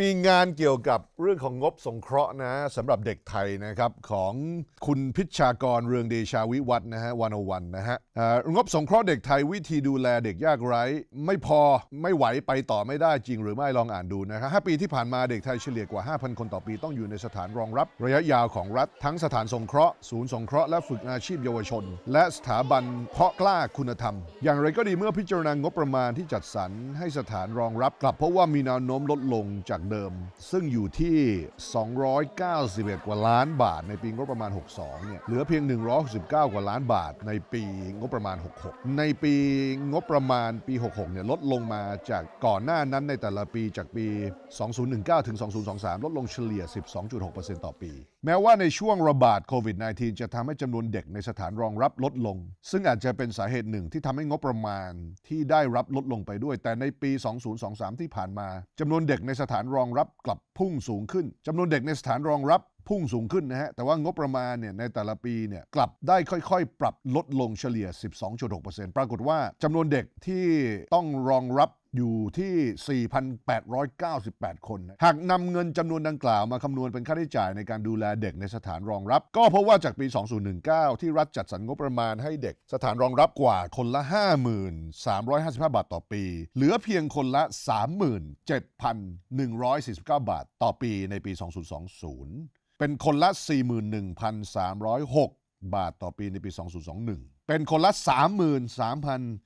มีงานเกี่ยวกับเรื่องของงบสงเคราะห์นะสำหรับเด็กไทยนะครับของคุณพิชากรเรืองเดชาวิวัฒนะฮะวันอวันนะฮะงบสงเคราะห์เด็กไทยวิธีดูแลเด็กยากไร้ ไม่พอไม่ไหวไปต่อไม่ได้จริงหรือไม่ลองอ่านดูนะครับ5ปีที่ผ่านมาเด็กไทยเฉลี่ยกว่า 5,000 คนต่อปีต้องอยู่ในสถานรองรับระยะยาวของรัฐ ทั้งสถานสงเคราะห์ศูนย์สงเคราะห์และฝึกอาชีพเยาวชน และสถาบันเพาะกล้าคุณธรรม อย่างไรก็ดีเมื่อพิจารณางบประมาณที่จัดสรรให้สถานรองรับกลับเพราะว่ามีแนวโน้มลดลงลงจากเดิม ซึ่งอยู่ที่ 291 กว่าล้านบาท ในปีงบประมาณ 62 เนี่ย เหลือเพียง 169 กว่าล้านบาท ในปีงบประมาณ 66 ในปีงบประมาณปี66 เนี่ย ลดลงมาจากก่อนหน้านั้นในแต่ละปีจากปี 2019 ถึง 2023 ลดลงเฉลี่ย 12.6%ต่อปี แม้ว่าในช่วงระบาดโควิด -19 จะทำให้จำนวนเด็กในสถานรองรับลดลง ซึ่งอาจจะเป็นสาเหตุหนึ่งที่ทำให้งบประมาณที่ได้รับลดลงไปด้วย แต่ในปี 2023 ที่ผ่านมาจำนวนเด็ก็กในสถานรองรับกลับพุ่งสูงขึ้นจำนวนเด็กในสถานรองรับพุ่งสูงขึ้นนะฮะแต่ว่างบประมาณเนี่ยในแต่ละปีเนี่ยกลับได้ค่อยๆ ปรับลดลงเฉลี่ย 12.6%ปรากฏว่าจำนวนเด็กที่ต้องรองรับอยู่ที่ 4,898 คนนะหากนำเงินจำนวนดังกล่าวมาคำนวณเป็นค่าใช้จ่ายในการดูแลเด็กในสถานรองรับ ก็เพราะว่าจากปี 2019 ที่รัฐจัดสรรงบประมาณให้เด็ก สถานรองรับกว่าคนละ 53,355 บาทต่อปี เหลือเพียงคนละ 37,149 บาทต่อปีในปี 2020 เป็นคนละ 41,306 บาทต่อปีในปี 2021เป็นคนละ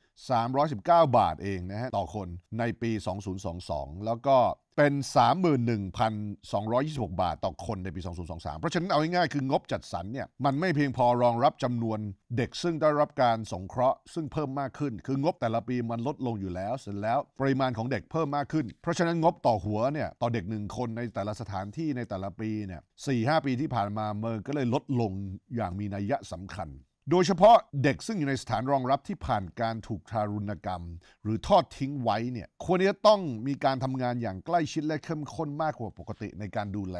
33,319 บาทเองนะฮะต่อคนในปี 2022 แล้วก็เป็น 31,226 บาท ต่อคนในปี 2023 เพราะฉะนั้นเอาง่ายๆ คืองบจัดสรรเนี่ยมันไม่เพียงพอรองรับจำนวนเด็กซึ่งได้รับการสงเคราะห์ ซึ่งเพิ่มมากขึ้น คืองบแต่ละปีมันลดลงอยู่แล้ว เสร็จแล้วปริมาณของเด็กเพิ่มมากขึ้น เพราะฉะนั้นงบต่อหัวเนี่ยต่อเด็กหนึ่งคนในแต่ละสถานที่ในแต่ละปีเนี่ยสี่ห้าปีที่ผ่านมาเมืองก็เลยลดลงอย่างมีนัยยะสำคัญโดยเฉพาะเด็กซึ่งอยู่ในสถานรองรับที่ผ่านการถูกทารุณกรรม หรือทอดทิ้งไว้เนี่ยควรจะต้องมีการทำงานอย่างใกล้ชิดและเข้มข้นมากกว่าปกติในการดูแล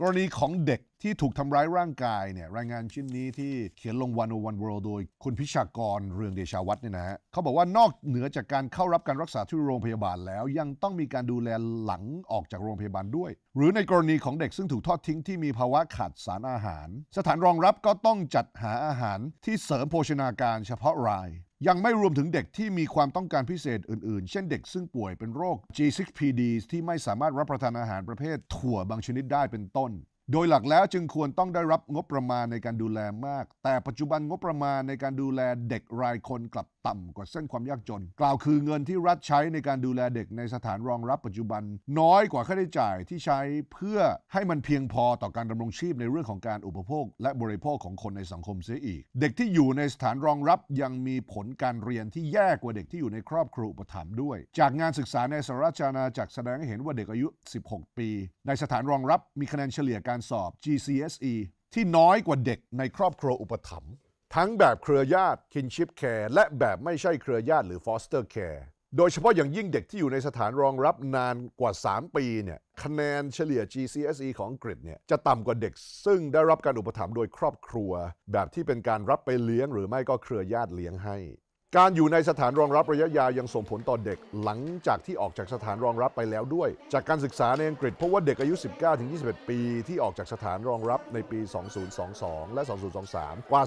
กรณีของเด็กที่ถูกทำร้ายร่างกายเนี่ยรายงานชิ้นนี้ที่เขียนลงวันวันเวิลด์โดย คุณพิชากรเรืองเดชาวัฒน์เนี่ยนะฮะเขาบอกว่านอกเหนือจากการเข้ารับการรักษาที่โรงพยาบาลแล้วยังต้องมีการดูแลหลังออกจากโรงพยาบาลด้วย หรือในกรณีของเด็กซึ่งถูกทอดทิ้งที่มีภาวะขาดสารอาหาร สถานรองรับก็ต้องจัดหาอาหารที่เสริมโภชนาการเฉพาะรายยังไม่รวมถึงเด็กที่มีความต้องการพิเศษอื่น ๆ เช่นเด็กซึ่งป่วยเป็นโรค G6PD ที่ไม่สามารถรับประทานอาหารประเภทถั่วบางชนิดได้เป็นต้นโดยหลักแล้วจึงควรต้องได้รับงบประมาณในการดูแลมาก แต่ปัจจุบันงบประมาณในการดูแลเด็กรายคนกลับต่ำกว่าเส้นความยากจน กล่าวคือเงินที่รัฐใช้ในการดูแลเด็กในสถานรองรับปัจจุบัน น้อยกว่าค่าใช้จ่ายที่ใช้เพื่อให้มันเพียงพอต่อการดำรงชีพในเรื่องของการอุปโภค และบริโภคของคนในสังคมเสียอีก เด็กที่อยู่ในสถานรองรับยังมีผลการเรียนที่แย่กว่าเด็กที่อยู่ในครอบครัวอุปถัมภ์ด้วย จากงานศึกษาในสหราชอาณาจักรแสดงให้เห็นว่าเด็กอายุ 16 ปี ในสถานรองรับมีคะแนนเฉลี่ยการการสอบ GCSE ที่น้อยกว่าเด็กในครอบครัวอุปถัมภ์ทั้งแบบเครือญาติ kinship care และแบบไม่ใช่เครือญาติหรือ foster care โดยเฉพาะอย่างยิ่งเด็กที่อยู่ในสถานรองรับนานกว่า 3 ปีเนี่ยคะแนนเฉลี่ย GCSE ของอังกฤษเนี่ยจะต่ำกว่าเด็กซึ่งได้รับการอุปถัมภ์โดยครอบครัว แบบที่เป็นการรับไปเลี้ยงหรือไม่ก็เครือญาติเลี้ยงให้การอยู่ในสถานรองรับระยะยาวยังส่งผลต่อเด็ก หลังจากที่ออกจากสถานรองรับไปแล้วด้วย จากการศึกษาในอังกฤษพบว่าเด็กอายุ 19-21 ปี ที่ออกจากสถานรองรับในปี 2022 และ 2023 กว่า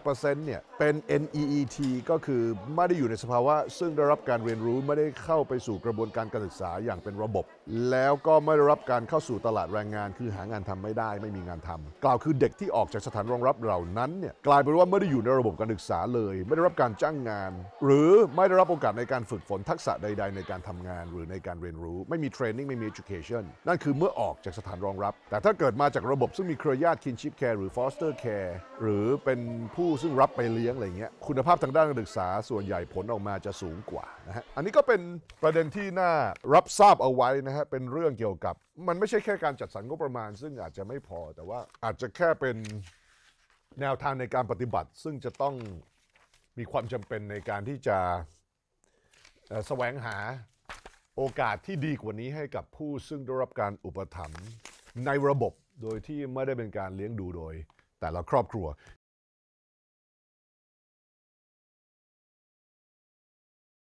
38%เนี่ยเป็น NEET ก็คือไม่ได้อยู่ในสภาวะซึ่งได้รับการเรียนรู้ไม่ได้เข้าไปสู่กระบวนการการศึกษาอย่างเป็นระบบ แล้วก็ไม่ได้รับการเข้าสู่ตลาดแรงงาน คือหางานทำไม่ได้ไม่มีงานทำ กล่าวคือเด็กที่ออกจากสถานรองรับเหล่านั้นเนี่ยกลายเป็นว่าไม่ได้อยู่ในระบบการศึกษาเลย ไม่ได้รับการจ้างงานานหรือไม่ได้รับโอกาสในการฝึกฝนทักษะใดๆในการทำงานหรือในการเรียนรู้ไม่มีเทรนนิ่งไม่มีเอ듀เคชันนั่นคือเมื่อออกจากสถานรองรับแต่ถ้าเกิดมาจากระบบซึ่งมีเครือญาติคินชิปแคร์หรือฟอสเตอร์แคร์หรือเป็นผู้ซึ่งรับไปเลี้ยงอะไรเงี้ยคุณภาพทางด้านการศึกษาส่วนใหญ่ผลออกมาจะสูงกว่านะฮะอันนี้ก็เป็นประเด็นที่น่ารับทราบเอาไว้นะฮะเป็นเรื่องเกี่ยวกับมันไม่ใช่แค่การจัดสรรงบประมาณซึ่งอาจจะไม่พอแต่ว่าอาจจะแค่เป็นแนวทางในการปฏิบัติซึ่งจะต้องมีความจำเป็นในการที่จะแสวงหาโอกาสที่ดีกว่านี้ให้กับผู้ซึ่งได้รับการอุปถัมภ์ในระบบโดยที่ไม่ได้เป็นการเลี้ยงดูโดย แต่ละครอบครัว